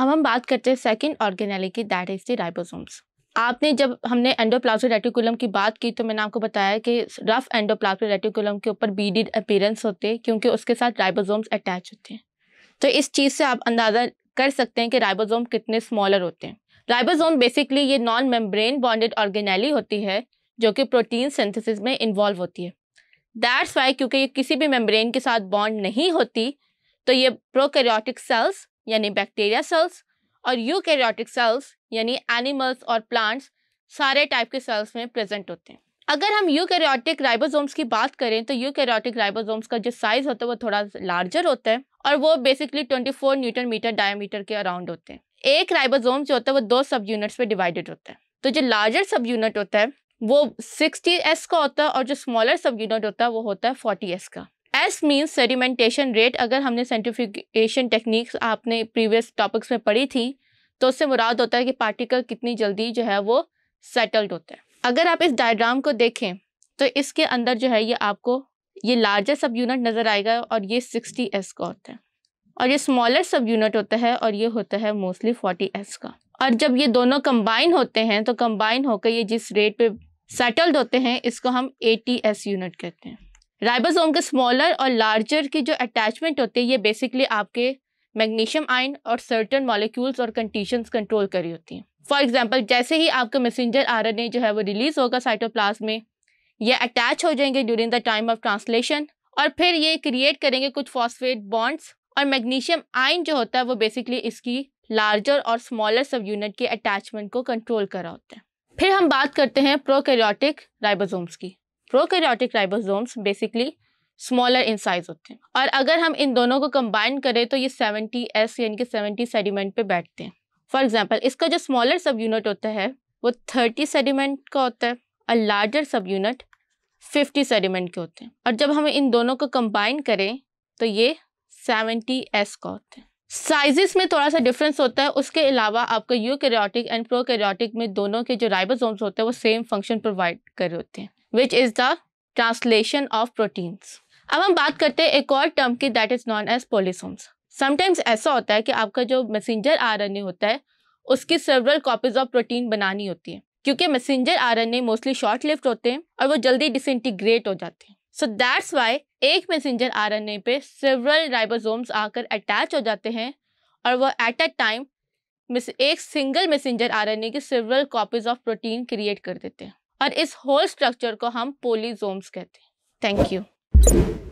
अब हम बात करते हैं सेकेंड ऑर्गेनेली की दैट इज द राइबोसोम्स आपने जब हमने एंडोप्लाज्मिक रेटिकुलम की बात की तो मैंने आपको बताया कि रफ एंडोप्लाज्मिक रेटिकुलम के ऊपर बीडिड अपीयरेंस होते हैं क्योंकि उसके साथ राइबोसोम्स अटैच होते हैं तो इस चीज़ से आप अंदाज़ा कर सकते हैं कि राइबोसोम कितने स्मॉलर होते हैं राइबोसोम बेसिकली ये नॉन मेम्ब्रेन बॉन्डेड ऑर्गेनैली होती है जो कि प्रोटीन सिंथेसिस में इन्वॉल्व होती है दैट्स वाई क्योंकि ये किसी भी मेम्ब्रेन के साथ बॉन्ड नहीं होती तो ये प्रोकैरियोटिक सेल्स यानी बैक्टीरिया सेल्स और यूकैरियोटिक सेल्स यानी एनिमल्स और प्लांट्स सारे टाइप के सेल्स में प्रेजेंट होते हैं अगर हम यूकैरियोटिक राइबोसोम्स की बात करें तो यूकैरियोटिक राइबोसोम्स का जो साइज होता है वो थोड़ा लार्जर होता है और वो बेसिकली 24 न्यूटन मीटर डायमीटर के अराउंड होते हैं एक राइबोसोम जो होता है वो दो सब यूनिट्स में डिवाइडेड होता है तो जो लार्जर सब यूनिट होता है वो सिक्सटी एस का होता है और जो स्मॉलर सब यूनिट होता है वो होता है फोर्टी एस का एस मीन्स सेडिमेंटेशन रेट अगर हमने सेंटिफिकेशन टेक्निक्स आपने प्रीवियस टॉपिक्स में पढ़ी थी तो उससे मुराद होता है कि पार्टिकल कितनी जल्दी जो है वो सेटल्ड होता है अगर आप इस डायग्राम को देखें तो इसके अंदर जो है ये आपको ये लार्जर सब यूनिट नज़र आएगा और ये सिक्सटी एस का होता है और ये स्मॉलर सब यूनिट होता है और ये होता है मोस्टली फोर्टी एस का और जब ये दोनों कंबाइन होते हैं तो कंबाइन होकर ये जिस रेट पे सेटल्ड होते हैं इसको हम एटी एस यूनिट कहते हैं राइबोसोम के स्मॉलर और लार्जर की जो अटैचमेंट होती है ये बेसिकली आपके मैग्नीशियम आयन और सर्टन मॉलिक्यूल्स और कंडीशंस कंट्रोल करी होती हैं फॉर एग्जांपल जैसे ही आपका मैसेंजर आरएनए जो है वो रिलीज होगा साइटोप्लाज्म में ये अटैच हो जाएंगे during the time of translation और फिर ये क्रिएट करेंगे कुछ फॉस्फेट बॉन्ड्स और मैग्नीशियम आयन जो होता है वो बेसिकली इसकी लार्जर और स्मॉलर सब यूनिट के अटैचमेंट को कंट्रोल करा होता है फिर हम बात करते हैं प्रोकैरियोटिक राइबोसोम्स की prokaryotic ribosomes basically smaller in size होते हैं और अगर हम इन दोनों को कंबाइन करें तो ये सेवेंटी एस यानी कि सेवेंटी सेडिमेंट पे बैठते हैं फॉर एग्जाम्पल इसका जो स्मॉलर सब यूनिट होता है वो थर्टी सेडिमेंट का होता है और लार्जर सब यूनिट फिफ्टी सेडिमेंट के होते हैं और जब हम इन दोनों को कंबाइन करें तो ये सेवेंटी एस का होता है साइजेस में थोड़ा सा डिफरेंस होता है उसके अलावा आपको यूकैरियोटिक एंड प्रोकैरियोटिक में दोनों के जो राइबोसोम्स होते हैं वो सेम फंक्शन प्रोवाइड कर रहे होते हैं which is the translation of proteins अब हम बात करते हैं एक और टर्म की that is known as polysomes sometimes ऐसा होता है कि आपका जो मैसेंजर आर होता है उसकी सेवरल कॉपीज ऑफ प्रोटीन बनानी होती है क्योंकि messenger R N A mostly short lived होते हैं और वो जल्दी डिसइंटीग्रेट हो जाते हैं सो दैट्स वाई एक मैसेंजर आर एन ए पे सर्वरल राइबोसोम्स आकर अटैच हो जाते हैं और वो एट अ टाइम एक single messenger R N A की several copies of protein create कर देते हैं और इस होल स्ट्रक्चर को हम पोलीजोम्स कहते हैं थैंक यू